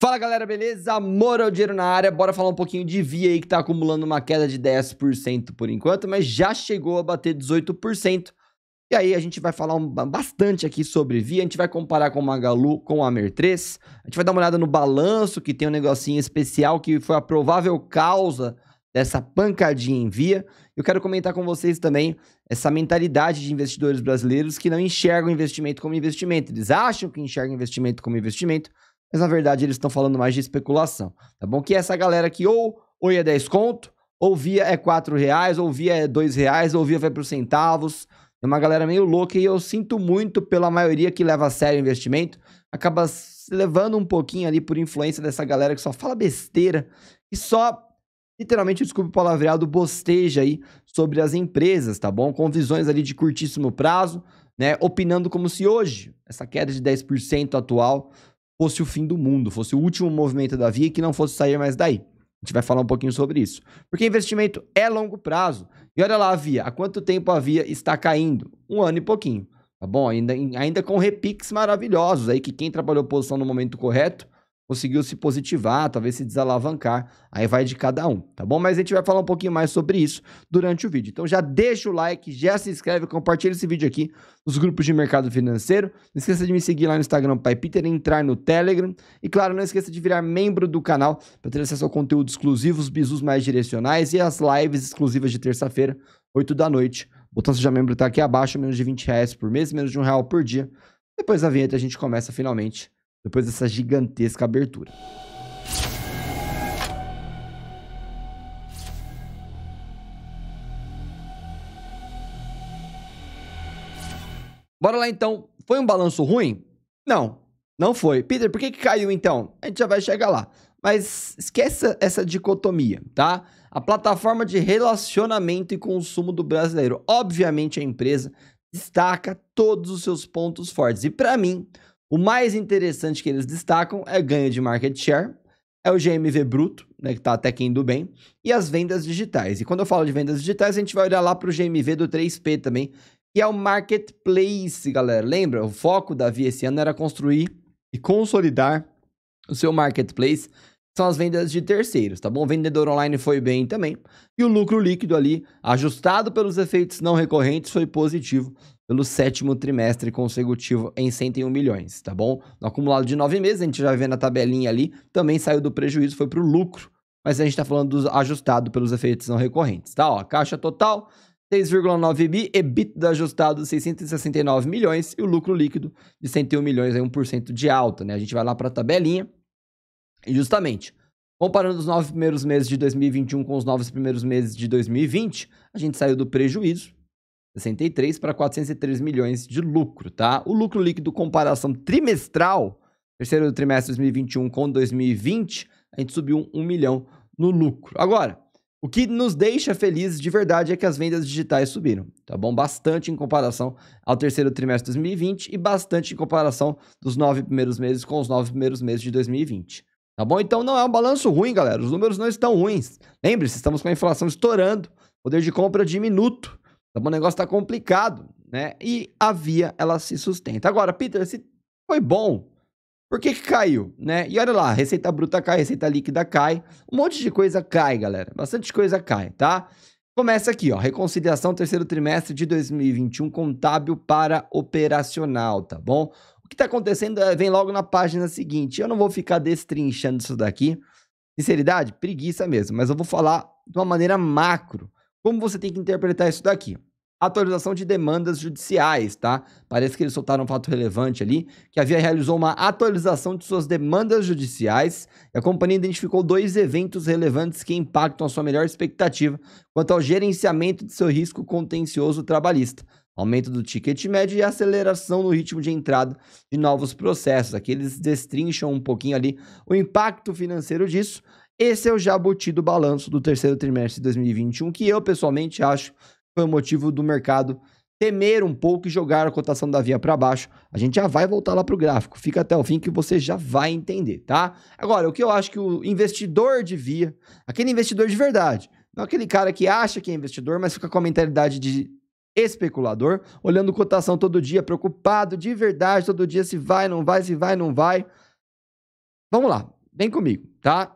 Fala galera, beleza? Moro é Dinheiro na área. Bora falar um pouquinho de Via aí que tá acumulando uma queda de 10% por enquanto, mas já chegou a bater 18%. E aí a gente vai falar um, bastante aqui sobre Via, a gente vai comparar com a Magalu, com a Mer3. A gente vai dar uma olhada no balanço, que tem um negocinho especial que foi a provável causa dessa pancadinha em Via. Eu quero comentar com vocês também essa mentalidade de investidores brasileiros que não enxergam investimento como investimento. Eles acham que enxergam investimento como investimento, mas na verdade eles estão falando mais de especulação, tá bom? Que é essa galera que ou oi é 10 conto, ou via é 4 reais, ou via é 2 reais, ou via vai para os centavos. É uma galera meio louca e eu sinto muito pela maioria que leva a sério o investimento, acaba se levando um pouquinho ali por influência dessa galera que só fala besteira e só literalmente, desculpe o palavreado, bosteja aí sobre as empresas, tá bom? Com visões ali de curtíssimo prazo, né? Opinando como se hoje, essa queda de 10% atual fosse o fim do mundo, fosse o último movimento da via e que não fosse sair mais daí. A gente vai falar um pouquinho sobre isso. Porque investimento é longo prazo. E olha lá a via, há quanto tempo a via está caindo? Um ano e pouquinho, tá bom? Ainda, ainda com repiques maravilhosos aí, que quem trabalhou posição no momento correto conseguiu se positivar, talvez se desalavancar. Aí vai de cada um, tá bom? Mas a gente vai falar um pouquinho mais sobre isso durante o vídeo. Então já deixa o like, já se inscreve, compartilha esse vídeo aqui nos grupos de mercado financeiro. Não esqueça de me seguir lá no Instagram, Pai Peter, entrar no Telegram e claro, não esqueça de virar membro do canal para ter acesso ao conteúdo exclusivo, os bisus mais direcionais e as lives exclusivas de terça-feira, 8 da noite. O botão seja membro está aqui abaixo, menos de 20 reais por mês, menos de um real por dia. Depois da vinheta a gente começa finalmente depois dessa gigantesca abertura. Bora lá então. Foi um balanço ruim? Não, não foi. Peter, por que, que caiu então? A gente já vai chegar lá. Mas esqueça essa dicotomia, tá? A plataforma de relacionamento e consumo do brasileiro. Obviamente a empresa destaca todos os seus pontos fortes. E para mim, o mais interessante que eles destacam é ganho de market share, é o GMV bruto, né, que está até que indo bem, e as vendas digitais. E quando eu falo de vendas digitais, a gente vai olhar lá para o GMV do 3P também, que é o marketplace, galera. Lembra? O foco da Via esse ano era construir e consolidar o seu marketplace. São as vendas de terceiros, tá bom? O vendedor online foi bem também. E o lucro líquido ali, ajustado pelos efeitos não recorrentes, foi positivo pelo sétimo trimestre consecutivo em 101 milhões, tá bom? No acumulado de nove meses, a gente já vê na tabelinha ali, também saiu do prejuízo, foi para o lucro, mas a gente está falando do ajustado pelos efeitos não recorrentes, tá? Ó, caixa total, 6,9 bi, EBITDA ajustado 669 milhões e o lucro líquido de 101 milhões, aí 1% de alta, né? A gente vai lá para a tabelinha e justamente, comparando os nove primeiros meses de 2021 com os nove primeiros meses de 2020, a gente saiu do prejuízo 63 para 403 milhões de lucro, tá? O lucro líquido comparação trimestral, terceiro trimestre de 2021 com 2020, a gente subiu 1 milhão no lucro. Agora, o que nos deixa felizes de verdade é que as vendas digitais subiram, tá bom? Bastante em comparação ao terceiro trimestre de 2020 e bastante em comparação dos nove primeiros meses com os nove primeiros meses de 2020. Tá bom? Então não é um balanço ruim, galera. Os números não estão ruins. Lembre-se, estamos com a inflação estourando, poder de compra diminuto. Então o negócio está complicado, né? E a via ela se sustenta. Agora, Peter, se foi bom, por que, que caiu, né? E olha lá, receita bruta cai, receita líquida cai, um monte de coisa cai, galera. Bastante coisa cai, tá? Começa aqui, ó, reconciliação terceiro trimestre de 2021 contábil para operacional, tá bom? O que está acontecendo eh, vem logo na página seguinte. Eu não vou ficar destrinchando isso daqui. Sinceridade, preguiça mesmo, mas eu vou falar de uma maneira macro como você tem que interpretar isso daqui? Atualização de demandas judiciais, tá? Parece que eles soltaram um fato relevante ali, que a Via realizou uma atualização de suas demandas judiciais e a companhia identificou dois eventos relevantes que impactam a sua melhor expectativa quanto ao gerenciamento de seu risco contencioso trabalhista aumento do ticket médio e aceleração no ritmo de entrada de novos processos. Aqui eles destrincham um pouquinho ali o impacto financeiro disso esse é o jabuti do balanço do terceiro trimestre de 2021, que eu pessoalmente acho foi o motivo do mercado temer um pouco e jogar a cotação da Via para baixo. A gente já vai voltar lá para o gráfico. Fica até o fim que você já vai entender, tá? Agora, o que eu acho que o investidor de Via, aquele investidor de verdade, não aquele cara que acha que é investidor, mas fica com a mentalidade de especulador, olhando cotação todo dia, preocupado de verdade todo dia se vai, não vai, se vai, não vai. Vamos lá, vem comigo, tá?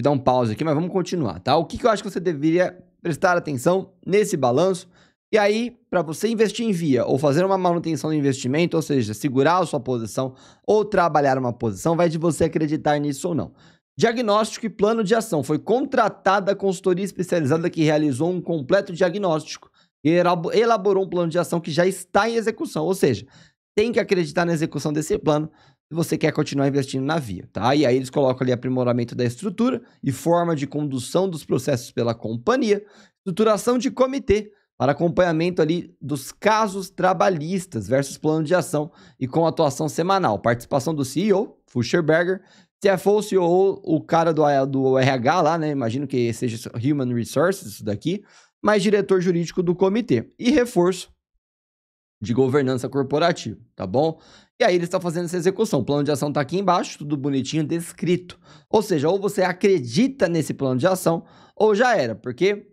vou dar um pause aqui, mas vamos continuar, tá? O que, que eu acho que você deveria prestar atenção nesse balanço? E aí, para você investir em via ou fazer uma manutenção do investimento, ou seja, segurar a sua posição ou trabalhar uma posição, vai de você acreditar nisso ou não. Diagnóstico e plano de ação. Foi contratada a consultoria especializada que realizou um completo diagnóstico e elaborou um plano de ação que já está em execução. Ou seja, tem que acreditar na execução desse plano se você quer continuar investindo na Via, tá? E aí eles colocam ali aprimoramento da estrutura e forma de condução dos processos pela companhia, estruturação de comitê para acompanhamento ali dos casos trabalhistas versus plano de ação e com atuação semanal, participação do CEO, Fuscherberger, CFO, CEO, o cara do, do RH lá, né? Imagino que seja Human Resources isso daqui, mas diretor jurídico do comitê e reforço de governança corporativa, tá bom? E aí ele está fazendo essa execução. O plano de ação está aqui embaixo, tudo bonitinho, descrito. Ou seja, ou você acredita nesse plano de ação, ou já era, porque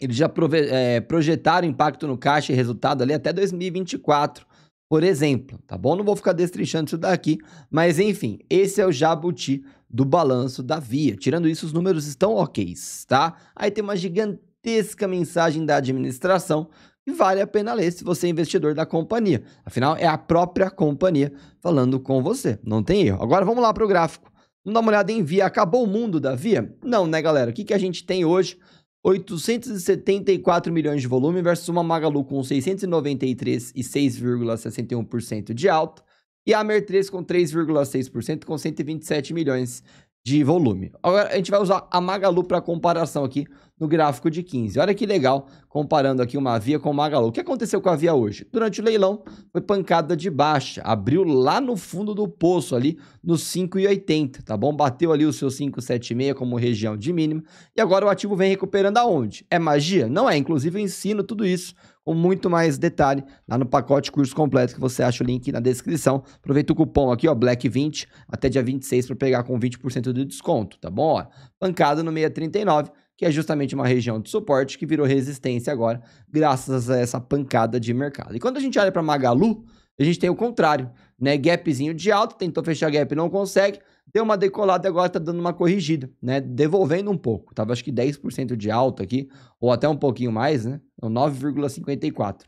eles já é, projetaram impacto no caixa e resultado ali até 2024, por exemplo, tá bom? Não vou ficar destrinchando isso daqui, mas enfim, esse é o jabuti do balanço da Via. Tirando isso, os números estão ok, tá? Aí tem uma gigantesca mensagem da administração e vale a pena ler se você é investidor da companhia. Afinal, é a própria companhia falando com você. Não tem erro. Agora vamos lá para o gráfico. Vamos dar uma olhada em Via. Acabou o mundo da Via? Não, né, galera? O que, que a gente tem hoje? 874 milhões de volume versus uma Magalu com 693 e 6,61% de alto e a Mer3 com 3,6% com 127 milhões de volume. Agora a gente vai usar a Magalu para comparação aqui no gráfico de 15. Olha que legal, comparando aqui uma via com uma galo. O que aconteceu com a via hoje? Durante o leilão, foi pancada de baixa, abriu lá no fundo do poço ali, nos 5,80, tá bom? Bateu ali o seu 5,76 como região de mínima, e agora o ativo vem recuperando aonde? É magia? Não é, inclusive eu ensino tudo isso com muito mais detalhe lá no pacote curso completo que você acha o link na descrição. Aproveita o cupom aqui, ó, BLACK20 até dia 26 para pegar com 20% de desconto, tá bom? Ó, pancada no 639 que é justamente uma região de suporte que virou resistência agora, graças a essa pancada de mercado. E quando a gente olha para Magalu, a gente tem o contrário, né? Gapzinho de alta, tentou fechar gap, não consegue, deu uma decolada e agora está dando uma corrigida, né? Devolvendo um pouco. Tava acho que 10% de alta aqui, ou até um pouquinho mais, né? 9,54. Então,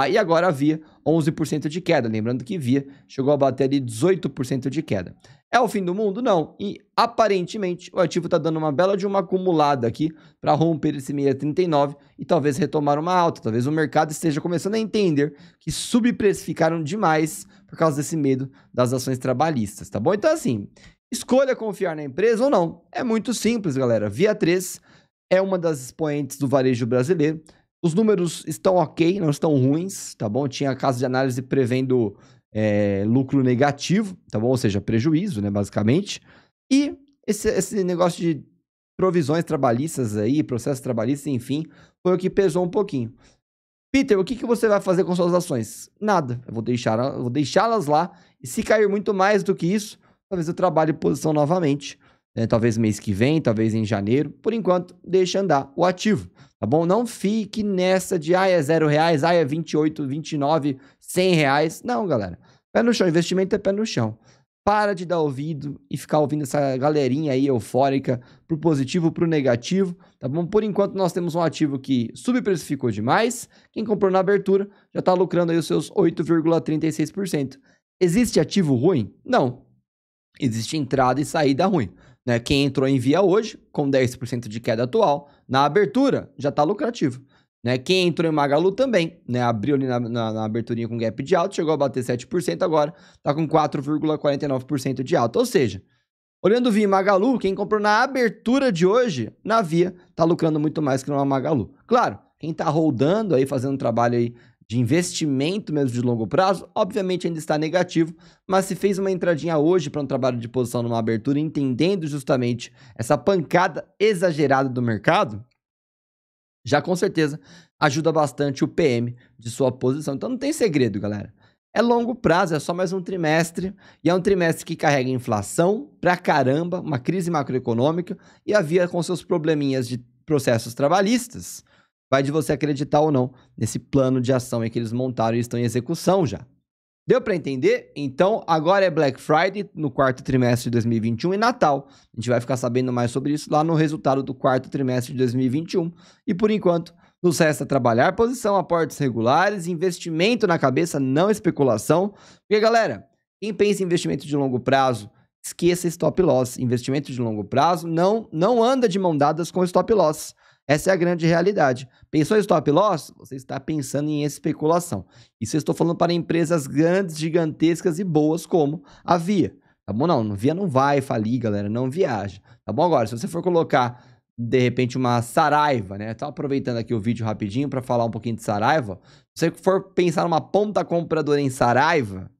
tá? E agora via 11% de queda. Lembrando que via chegou a bater ali 18% de queda. É o fim do mundo? Não. E aparentemente o ativo está dando uma bela de uma acumulada aqui para romper esse 639 e talvez retomar uma alta. Talvez o mercado esteja começando a entender que subprecificaram demais por causa desse medo das ações trabalhistas, tá bom? Então, assim, escolha confiar na empresa ou não. É muito simples, galera. Via 3 é uma das expoentes do varejo brasileiro. Os números estão ok, não estão ruins, tá bom? Tinha casa de análise prevendo é, lucro negativo, tá bom? Ou seja, prejuízo, né, basicamente. E esse, esse negócio de provisões trabalhistas aí, processos trabalhistas, enfim, foi o que pesou um pouquinho. Peter, o que, que você vai fazer com suas ações? Nada. Eu vou deixá-las vou deixá lá. E se cair muito mais do que isso, talvez eu trabalhe posição novamente. Né, talvez mês que vem, talvez em janeiro. Por enquanto, deixa andar o ativo. Tá bom? Não fique nessa de, ah, é zero reais, ah, é 28, 29, 100 reais. Não, galera. Pé no chão. Investimento é pé no chão. Para de dar ouvido e ficar ouvindo essa galerinha aí eufórica pro positivo, pro negativo, tá bom? Por enquanto nós temos um ativo que subprecificou demais. Quem comprou na abertura já tá lucrando aí os seus 8,36%. Existe ativo ruim? Não. Existe entrada e saída ruim. Né? Quem entrou em via hoje, com 10% de queda atual, na abertura já está lucrativo. Né? Quem entrou em Magalu também, né? abriu ali na, na, na, aberturinha com gap de alta, chegou a bater 7%, agora está com 4,49% de alta. Ou seja, olhando via Magalu, quem comprou na abertura de hoje, na via, está lucrando muito mais que numa Magalu. Claro, quem está rodando aí, fazendo um trabalho aí de investimento mesmo de longo prazo, obviamente ainda está negativo, mas se fez uma entradinha hoje para um trabalho de posição numa abertura, entendendo justamente essa pancada exagerada do mercado, já com certeza ajuda bastante o PM de sua posição. Então não tem segredo, galera. É longo prazo, é só mais um trimestre, e é um trimestre que carrega inflação pra caramba, uma crise macroeconômica e havia com seus probleminhas de processos trabalhistas Vai de você acreditar ou não nesse plano de ação que eles montaram e estão em execução já. Deu para entender? Então, agora é Black Friday no quarto trimestre de 2021 e Natal. A gente vai ficar sabendo mais sobre isso lá no resultado do quarto trimestre de 2021. E por enquanto, nos resta trabalhar posição a regulares, investimento na cabeça, não especulação. Porque, galera, quem pensa em investimento de longo prazo, esqueça stop loss. Investimento de longo prazo não, não anda de mão dadas com stop loss. Essa é a grande realidade. Pensou em stop loss? Você está pensando em especulação. Isso eu estou falando para empresas grandes, gigantescas e boas como a Via. Tá bom? Não, Via não vai falir, galera. Não viaja. Tá bom? Agora, se você for colocar de repente uma Saraiva, né? Tô aproveitando aqui o vídeo rapidinho para falar um pouquinho de Saraiva. Se você for pensar numa ponta compradora em Saraiva,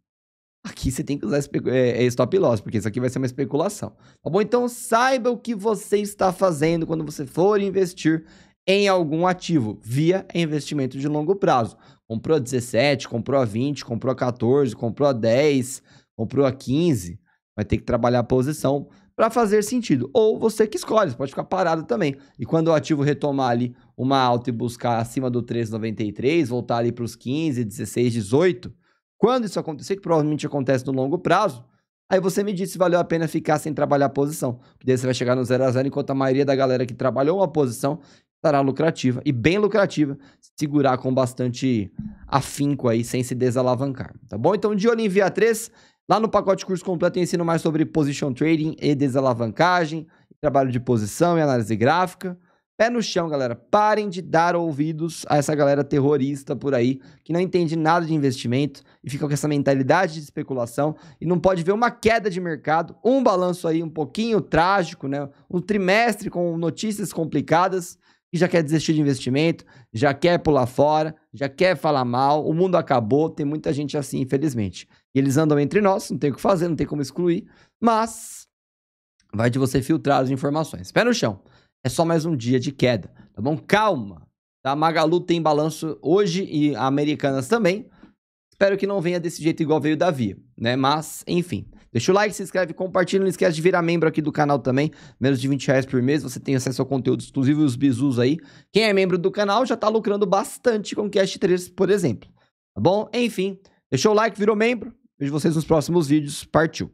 Aqui você tem que usar é, é, stop loss, porque isso aqui vai ser uma especulação. Tá bom? Então saiba o que você está fazendo quando você for investir em algum ativo via investimento de longo prazo. Comprou a 17, comprou a 20, comprou a 14, comprou a 10, comprou a 15. Vai ter que trabalhar a posição para fazer sentido. Ou você que escolhe, você pode ficar parado também. E quando o ativo retomar ali uma alta e buscar acima do 3,93, voltar ali para os 15, 16, 18, quando isso acontecer, que provavelmente acontece no longo prazo, aí você me diz se valeu a pena ficar sem trabalhar a posição. Porque daí você vai chegar no 0 a 0 enquanto a maioria da galera que trabalhou uma posição estará lucrativa e bem lucrativa, segurar com bastante afinco aí, sem se desalavancar, tá bom? Então, de olho em Via 3, lá no pacote curso completo eu ensino mais sobre position trading e desalavancagem, trabalho de posição e análise gráfica. Pé no chão, galera. Parem de dar ouvidos a essa galera terrorista por aí, que não entende nada de investimento e fica com essa mentalidade de especulação e não pode ver uma queda de mercado, um balanço aí um pouquinho trágico, né? Um trimestre com notícias complicadas e já quer desistir de investimento, já quer pular fora, já quer falar mal, o mundo acabou, tem muita gente assim, infelizmente. E eles andam entre nós, não tem o que fazer, não tem como excluir, mas vai de você filtrar as informações. Pé no chão. É só mais um dia de queda, tá bom? Calma, tá? Magalu tem balanço hoje e Americanas também. Espero que não venha desse jeito igual veio Davi, né? Mas, enfim. Deixa o like, se inscreve, compartilha. Não esquece de virar membro aqui do canal também. Menos de 20 reais por mês, você tem acesso ao conteúdo exclusivo e os bizus aí. Quem é membro do canal já tá lucrando bastante com Cash 3, por exemplo. Tá bom? Enfim, deixou o like, virou membro. Vejo vocês nos próximos vídeos. Partiu!